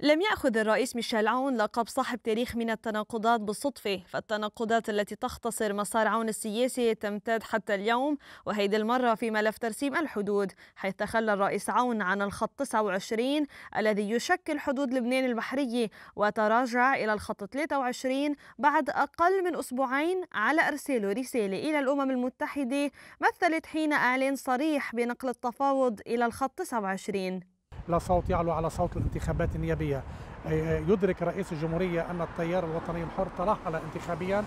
لم يأخذ الرئيس ميشيل عون لقب صاحب تاريخ من التناقضات بالصدفة فالتناقضات التي تختصر مسار عون السياسي تمتد حتى اليوم وهيدي المرة في ملف ترسيم الحدود حيث تخلى الرئيس عون عن الخط 29 الذي يشكل حدود لبنان البحرية وتراجع إلى الخط 23 بعد أقل من أسبوعين على إرساله رسالة إلى الأمم المتحدة مثلت حين إعلان صريح بنقل التفاوض إلى الخط 29 لا صوت يعلو على صوت الانتخابات النيابية يدرك رئيس الجمهورية أن التيار الوطني الحر ترحل انتخابيا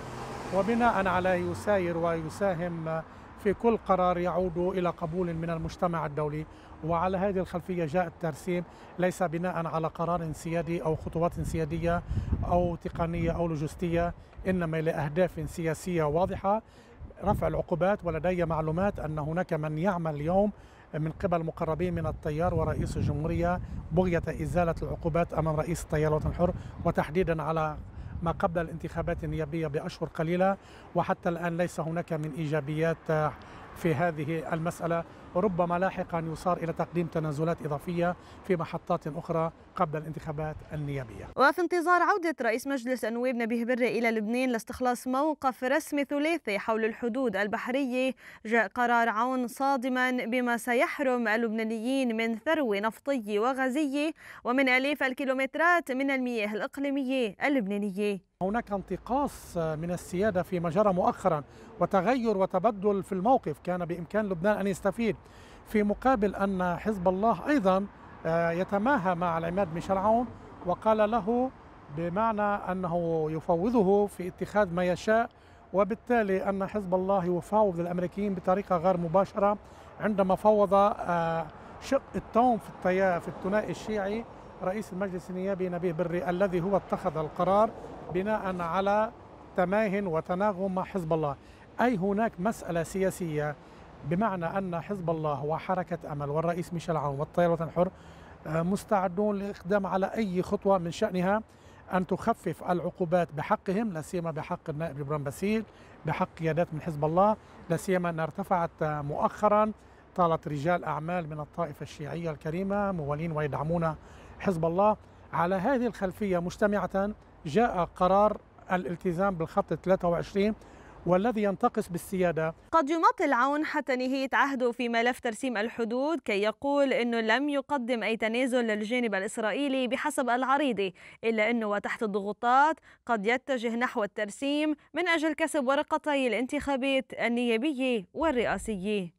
وبناء على يساير ويساهم في كل قرار يعود إلى قبول من المجتمع الدولي وعلى هذه الخلفية جاء الترسيم ليس بناء على قرار سيادي أو خطوات سيادية أو تقنية أو لوجستية إنما لأهداف سياسية واضحة رفع العقوبات ولدي معلومات أن هناك من يعمل اليوم من قبل مقربين من التيار ورئيس الجمهورية بغية إزالة العقوبات أمام رئيس التيار الوطني الحر وتحديدا على ما قبل الانتخابات النيابية بأشهر قليلة وحتى الآن ليس هناك من إيجابيات في هذه المسألة وربما لاحقا يصار إلى تقديم تنازلات إضافية في محطات أخرى قبل الانتخابات النيابية وفي انتظار عودة رئيس مجلس النواب نبيه بري إلى لبنان لاستخلاص موقف رسمي ثلاثي حول الحدود البحرية جاء قرار عون صادما بما سيحرم اللبنانيين من ثروة نفطية وغازية ومن آلاف الكيلومترات من المياه الإقليمية اللبنانية هناك انتقاص من السيادة فيما جرى مؤخرا وتغير وتبدل في الموقف كان بإمكان لبنان أن يستفيد في مقابل أن حزب الله أيضا آه، يتماهى مع العماد ميشيل عون وقال له بمعنى أنه يفوضه في اتخاذ ما يشاء وبالتالي أن حزب الله يفاوض الأمريكيين بطريقة غير مباشرة عندما فوض آه، شق التوم في الثنائي الشيعي رئيس المجلس النيابي نبيه بري الذي هو اتخذ القرار بناء على تماهن وتناغم مع حزب الله أي هناك مسألة سياسية بمعنى أن حزب الله وحركة أمل والرئيس ميشيل عون والتيار الوطني الحر آه، مستعدون للإقدام على أي خطوة من شأنها أن تخفف العقوبات بحقهم لا سيما بحق النائب جبران باسيل بحق قيادات من حزب الله لا سيما أن ارتفعت آه، مؤخرا طالت رجال أعمال من الطائفة الشيعية الكريمة موالين ويدعمون حزب الله على هذه الخلفية مجتمعة جاء قرار الالتزام بالخط 23 والذي ينتقص بالسيادة قد يمطي العون حتى نهاية عهده في ملف ترسيم الحدود كي يقول أنه لم يقدم أي تنازل للجانب الإسرائيلي بحسب العريضة إلا أنه وتحت الضغوطات قد يتجه نحو الترسيم من أجل كسب ورقتي الانتخابات النيابية والرئاسية